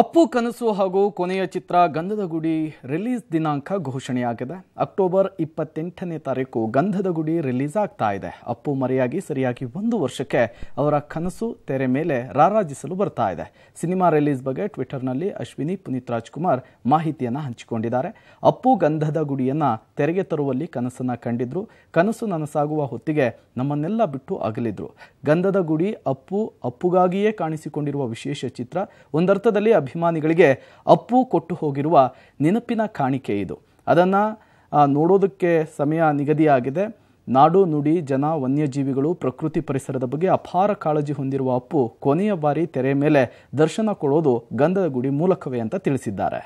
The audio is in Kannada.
ಅಪ್ಪು ಕನಸು ಹಾಗೂ ಕೊನೆಯ ಚಿತ್ರ ಗಂಧದ ಗುಡಿ ರಿಲೀಸ್ ದಿನಾಂಕ ಘೋಷಣೆಯಾಗಿದೆ ಅಕ್ಟೋಬರ್ ಇಪ್ಪತ್ತೆಂಟನೇ ತಾರೀಕು ಗಂಧದ ಗುಡಿ ರಿಲೀಸ್ ಆಗ್ತಾ ಇದೆ ಅಪ್ಪು ಮರೆಯಾಗಿ ಸರಿಯಾಗಿ ಒಂದು ವರ್ಷಕ್ಕೆ ಅವರ ಕನಸು ತೆರೆ ಮೇಲೆ ರಾರಾಜಿಸಲು ಬರ್ತಾ ಇದೆ ಸಿನಿಮಾ ರಿಲೀಸ್ ಬಗ್ಗೆ ಟ್ವಿಟರ್ನಲ್ಲಿ ಅಶ್ವಿನಿ ಪುನೀತ್ ರಾಜ್ಕುಮಾರ್ ಮಾಹಿತಿಯನ್ನು ಹಂಚಿಕೊಂಡಿದ್ದಾರೆ ಅಪ್ಪು ಗಂಧದ ಗುಡಿಯನ್ನು ತೆರೆಗೆ ತರುವಲ್ಲಿ ಕನಸನ್ನು ಕಂಡಿದ್ರು ಕನಸು ನನಸಾಗುವ ಹೊತ್ತಿಗೆ ನಮ್ಮನ್ನೆಲ್ಲ ಬಿಟ್ಟು ಅಗಲಿದ್ರು ಗಂಧದ ಗುಡಿ ಅಪ್ಪು ಅಪ್ಪುಗಾಗಿಯೇ ಕಾಣಿಸಿಕೊಂಡಿರುವ ವಿಶೇಷ ಚಿತ್ರ ಒಂದರ್ಥದಲ್ಲಿ ಅಭಿಮಾನಿಗಳಿಗೆ ಅಪ್ಪು ಕೊಟ್ಟು ಹೋಗಿರುವ ನೆನಪಿನ ಕಾಣಿಕೆ ಇದು ಅದನ್ನು ನೋಡೋದಕ್ಕೆ ಸಮಯ ನಿಗದಿಯಾಗಿದೆ ನಾಡು ನುಡಿ ಜನ ವನ್ಯಜೀವಿಗಳು ಪ್ರಕೃತಿ ಪರಿಸರದ ಬಗ್ಗೆ ಅಪಾರ ಕಾಳಜಿ ಹೊಂದಿರುವ ಅಪ್ಪು ಕೊನೆಯ ಬಾರಿ ತೆರೆ ಮೇಲೆ ದರ್ಶನ ಕೊಡೋದು ಗಂಧದ ಗುಡಿ ಮೂಲಕವೇ ಅಂತ ತಿಳಿಸಿದ್ದಾರೆ